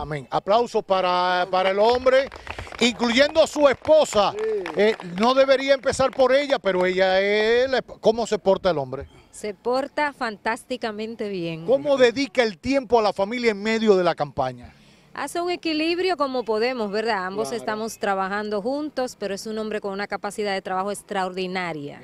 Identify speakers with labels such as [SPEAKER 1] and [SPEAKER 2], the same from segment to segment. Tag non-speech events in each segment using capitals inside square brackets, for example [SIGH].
[SPEAKER 1] Amén. Aplausos para, el hombre, incluyendo a su esposa. Eh, no debería empezar por ella, pero ella es... ¿Cómo se porta el hombre? Se porta fantásticamente bien. ¿Cómo dedica el tiempo a la familia en medio de la campaña? hace un equilibrio como podemos, ¿verdad? Ambos estamos trabajando juntos, pero es un hombre con una capacidad de trabajo extraordinaria.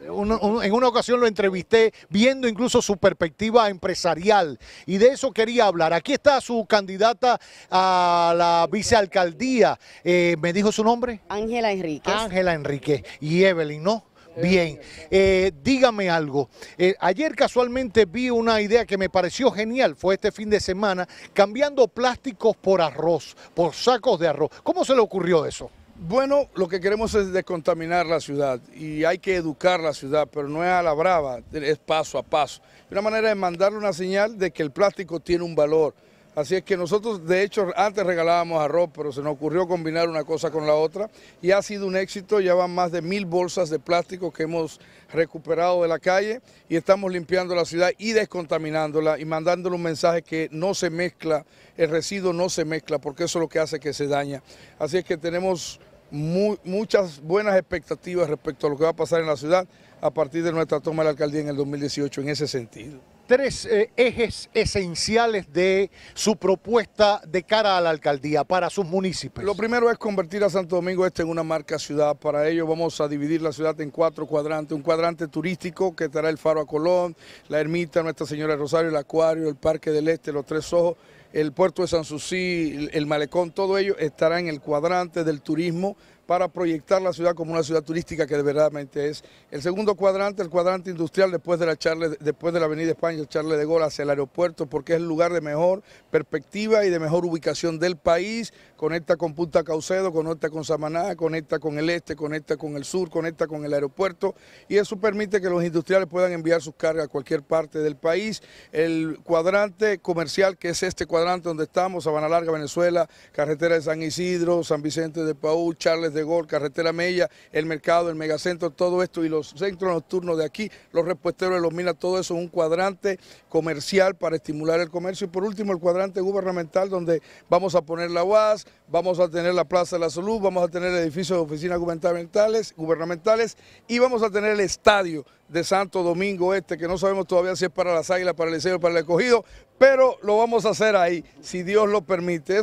[SPEAKER 1] en una ocasión lo entrevisté viendo incluso su perspectiva empresarial y de eso quería hablar. Aquí está su candidata a la vicealcaldía. Eh, ¿Me dijo su nombre? Ángela Enríquez. Ángela Enrique y Evelyn, ¿no? Bien, eh, dígame algo. Eh, ayer casualmente vi una idea que me pareció genial, fue este fin de semana, cambiando plásticos por arroz, por sacos de arroz. ¿Cómo se le ocurrió eso? Bueno, lo que queremos
[SPEAKER 2] es descontaminar la ciudad y hay que educar la ciudad, pero no es a la brava, es paso a paso. Una manera de mandarle una señal de que el plástico tiene un valor, Así es que nosotros, de hecho, antes regalábamos arroz, pero se nos ocurrió combinar una cosa con la otra y ha sido un éxito. Ya van más de mil bolsas de plástico que hemos recuperado de la calle y estamos limpiando la ciudad y descontaminándola y mandándole un mensaje que no se mezcla, el residuo no se mezcla, porque eso es lo que hace que se daña. Así es que tenemos muchas buenas expectativas respecto a lo que va a pasar en la ciudad a partir de nuestra toma de la alcaldía en el 2018 en ese sentido
[SPEAKER 1] tres eh, ejes esenciales de su propuesta de cara a la alcaldía, para sus municipios? Lo primero es convertir a Santo Domingo Este en una marca ciudad.
[SPEAKER 2] Para ello vamos a dividir la ciudad en cuatro cuadrantes. Un cuadrante turístico que estará el Faro a Colón, la Ermita Nuestra Señora Rosario, el Acuario, el Parque del Este, los Tres Ojos el puerto de San Susí, el malecón, todo ello estará en el cuadrante del turismo para proyectar la ciudad como una ciudad turística que verdaderamente es. El segundo cuadrante, el cuadrante industrial después de la después de la Avenida España, el Charle de Gol hacia el aeropuerto, porque es el lugar de mejor perspectiva y de mejor ubicación del país. Conecta con Punta Caucedo, conecta con Samaná, conecta con el este, conecta con el sur, conecta con el aeropuerto y eso permite que los industriales puedan enviar sus cargas a cualquier parte del país. El cuadrante comercial, que es este cuadrante donde estamos, Sabana Larga, Venezuela, carretera de San Isidro, San Vicente de Paúl, Charles de Gol, Carretera Mella, el mercado, el megacentro, todo esto y los centros nocturnos de aquí, los repuesteros de los minas, todo eso es un cuadrante comercial para estimular el comercio. Y por último, el cuadrante gubernamental donde vamos a poner la UAS, vamos a tener la Plaza de la Salud, vamos a tener edificios de oficinas gubernamentales, gubernamentales y vamos a tener el estadio de Santo Domingo Este, que no sabemos todavía si es para las águilas, para el liceo, para el escogido, pero lo vamos a hacer ahí, si Dios lo
[SPEAKER 1] permite.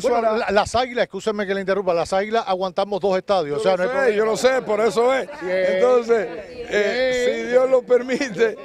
[SPEAKER 1] las águilas, escúcheme que le interrumpa, las águilas aguantamos dos estadios. Yo, lo, sé, por eso es. Entonces, eh, si Dios lo permite,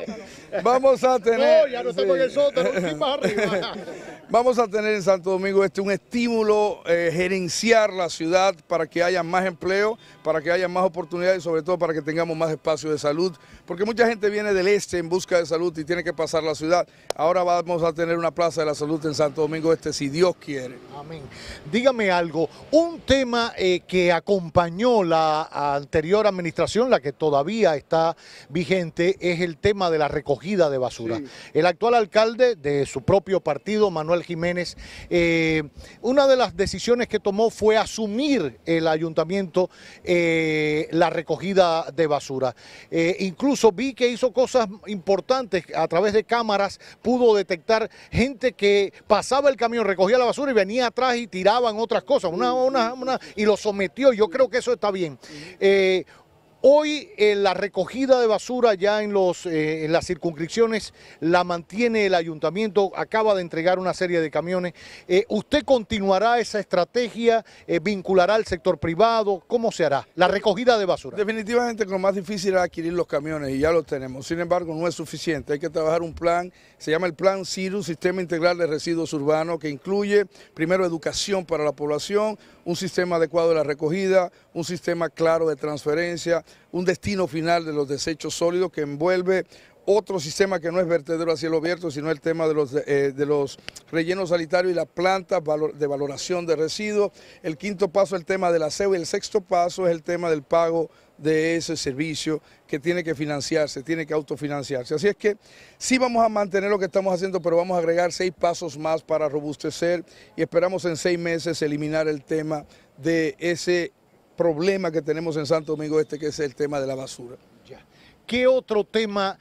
[SPEAKER 1] vamos
[SPEAKER 2] a tener. No, ya no estamos en el sótano, arriba. [LAUGHS] Vamos a tener en Santo Domingo Este un estímulo, eh, gerenciar la ciudad para que haya más empleo, para que haya más oportunidades y sobre todo para que tengamos más espacio de salud, porque mucha gente viene del este en busca de salud y tiene que pasar la ciudad. Ahora vamos a tener una plaza de la salud en Santo Domingo Este, si Dios quiere.
[SPEAKER 1] Amén. Dígame algo, un tema eh, que acompañó la anterior administración, la que todavía está vigente, es el tema de la recogida de basura. El actual alcalde de su propio partido, Manuel Jiménez, eh, una de las decisiones que tomó fue asumir el ayuntamiento eh, la recogida de basura. Eh, incluso vi que hizo cosas importantes a través de cámaras, pudo detectar gente que pasaba el camión, recogía la basura y venía atrás y tiraban otras cosas, una, una, una, y lo sometió. Yo creo que eso está bien. Hoy eh, la recogida de basura ya en, los, eh, en las circunscripciones la mantiene el ayuntamiento, acaba de entregar una serie de camiones. Eh, ¿Usted continuará esa estrategia, vinculará al sector privado? ¿Cómo se hará la recogida de basura?
[SPEAKER 2] Definitivamente lo más difícil es adquirir los camiones y ya los tenemos. Sin embargo, no es suficiente. Hay que trabajar un plan, se llama el Plan CIRU, Sistema Integral de Residuos Urbanos, que incluye primero educación para la población, un sistema adecuado de la recogida, un sistema claro de transferencia, un destino final de los desechos sólidos que envuelve otro sistema que no es vertedero a cielo abierto, sino el tema de los, eh, de los rellenos sanitarios y las plantas de valoración de residuos. El quinto paso es el tema del aseo y el sexto paso es el tema del pago de ese servicio que tiene que financiarse, tiene que autofinanciarse. Así es que sí vamos a mantener lo que estamos haciendo, pero vamos a agregar seis pasos más para robustecer y esperamos en seis meses eliminar el tema de ese problema que tenemos en Santo Domingo
[SPEAKER 1] Este, que es el tema de la basura. ¿Qué otro tema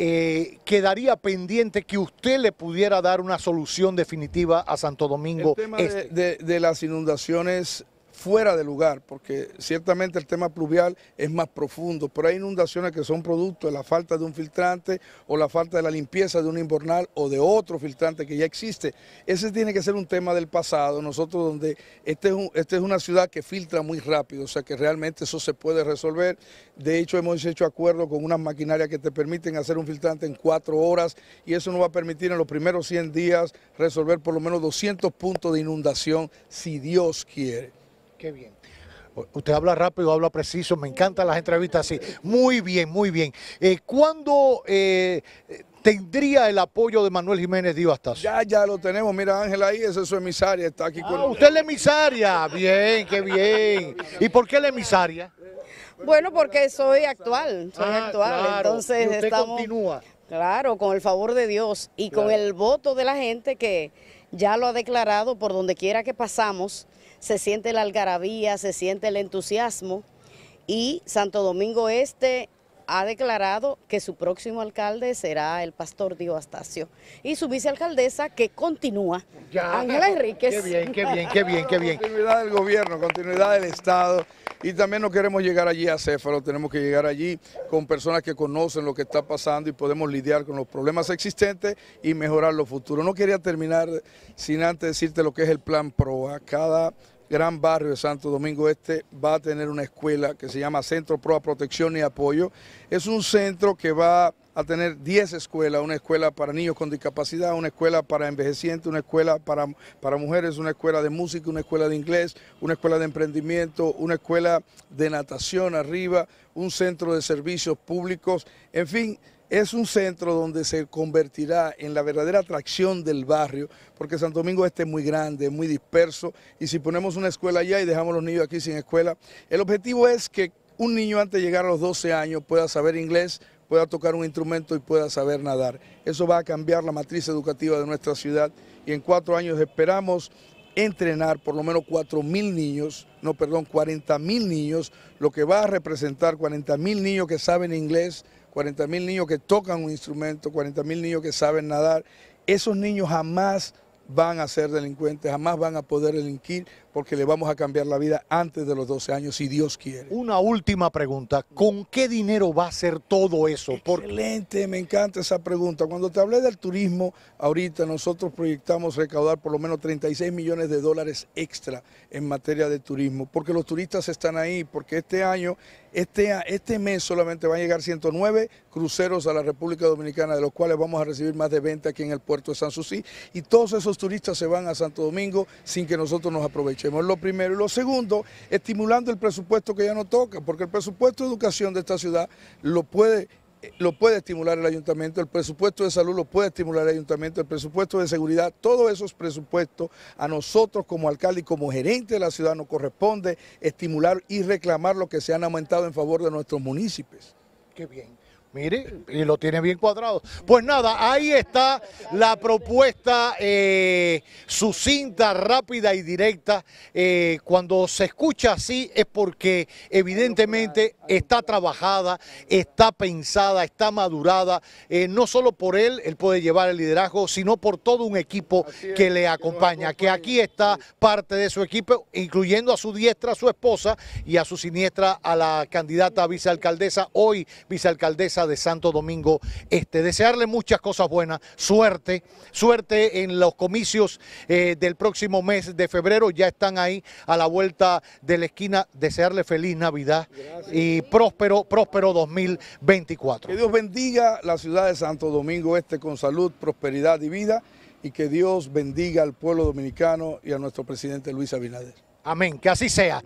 [SPEAKER 1] eh, quedaría pendiente que usted le pudiera dar una solución definitiva a Santo Domingo. Este.
[SPEAKER 2] de las inundaciones fuera de lugar, porque ciertamente el tema pluvial es más profundo, pero hay inundaciones que son producto de la falta de un filtrante o la falta de la limpieza de un inbornal o de otro filtrante que ya existe. Ese tiene que ser un tema del pasado, nosotros donde esta es, este es una ciudad que filtra muy rápido, o sea que realmente eso se puede resolver. De hecho, hemos hecho acuerdo con unas maquinarias que te permiten hacer un filtrante en cuatro horas y eso nos va a permitir en los primeros 100 días resolver por lo menos 200 puntos de inundación,
[SPEAKER 1] si Dios quiere. Qué bien. Usted habla rápido, habla preciso, me encantan las entrevistas así. Muy bien, muy bien. Eh, ¿Cuándo eh, tendría el apoyo de Manuel Jiménez Díaz Ya, ya lo tenemos. Mira, Ángela ahí, esa es su emisaria, está aquí ah, con usted es la emisaria. Bien, qué bien. ¿Y por qué la emisaria?
[SPEAKER 2] Bueno, porque soy actual, soy ah, actual, entonces ¿Y usted continúa? Claro, con el favor de Dios y con el voto de la gente que ya lo ha declarado por donde quiera que pasamos, se siente la algarabía, se siente el entusiasmo y Santo Domingo Este ha declarado que su próximo alcalde será el pastor Dio Astacio y su vicealcaldesa que continúa, Ángela Enríquez. Qué bien, qué bien, qué bien, qué bien. Continuidad del gobierno, continuidad del Estado. Y también no queremos llegar allí a Céfalo, tenemos que llegar allí con personas que conocen lo que está pasando y podemos lidiar con los problemas existentes y mejorar los futuros. No quería terminar sin antes decirte lo que es el plan PROA. Cada gran barrio de Santo Domingo Este va a tener una escuela que se llama Centro PROA Protección y Apoyo. Es un centro que va a tener 10 escuelas, una escuela para niños con discapacidad, una escuela para envejecientes, una escuela para, para mujeres, una escuela de música, una escuela de inglés, una escuela de emprendimiento, una escuela de natación arriba, un centro de servicios públicos, en fin, es un centro donde se convertirá en la verdadera atracción del barrio, porque Santo Domingo Este es muy grande, muy disperso, y si ponemos una escuela allá y dejamos los niños aquí sin escuela, el objetivo es que un niño antes de llegar a los 12 años pueda saber inglés, pueda tocar un instrumento y pueda saber nadar. Eso va a cambiar la matriz educativa de nuestra ciudad y en cuatro años esperamos entrenar por lo menos cuatro mil niños, no perdón, 40 mil niños, lo que va a representar 40 mil niños que saben inglés, 40 mil niños que tocan un instrumento, 40 mil niños que saben nadar. Esos niños jamás van a ser delincuentes, jamás van a poder delinquir, porque le vamos a cambiar la vida antes de los 12 años, si Dios quiere.
[SPEAKER 1] Una última
[SPEAKER 2] pregunta, ¿con qué dinero va a ser todo eso? Excelente, me encanta esa pregunta. Cuando te hablé del turismo, ahorita nosotros proyectamos recaudar por lo menos 36 millones de dólares extra en materia de turismo, porque los turistas están ahí, porque este año, este, este mes solamente van a llegar 109 cruceros a la República Dominicana, de los cuales vamos a recibir más de 20 aquí en el puerto de San Susí. y todos esos turistas se van a Santo Domingo sin que nosotros nos aprovechemos. Lo primero. Y lo segundo, estimulando el presupuesto que ya no toca, porque el presupuesto de educación de esta ciudad lo puede eh, lo puede estimular el ayuntamiento, el presupuesto de salud lo puede estimular el ayuntamiento, el presupuesto de seguridad, todos esos presupuestos a nosotros como alcalde y como gerente de la ciudad nos corresponde estimular y reclamar lo que se han aumentado en
[SPEAKER 1] favor de nuestros municipios. Qué bien. Mire, y lo tiene bien cuadrado. Pues nada, ahí está la propuesta eh, sucinta, rápida y directa. Eh, cuando se escucha así es porque evidentemente está trabajada, está pensada, está madurada, eh, no solo por él, él puede llevar el liderazgo, sino por todo un equipo que le acompaña, que aquí está parte de su equipo, incluyendo a su diestra, a su esposa, y a su siniestra, a la candidata vicealcaldesa, hoy vicealcaldesa de Santo Domingo Este. Desearle muchas cosas buenas, suerte, suerte en los comicios eh, del próximo mes de febrero, ya están ahí a la vuelta de la esquina, desearle feliz Navidad y próspero, próspero 2024. Que Dios bendiga la
[SPEAKER 2] ciudad de Santo Domingo Este con salud, prosperidad y vida y que Dios bendiga al pueblo dominicano y a nuestro presidente Luis Abinader.
[SPEAKER 1] Amén, que así sea.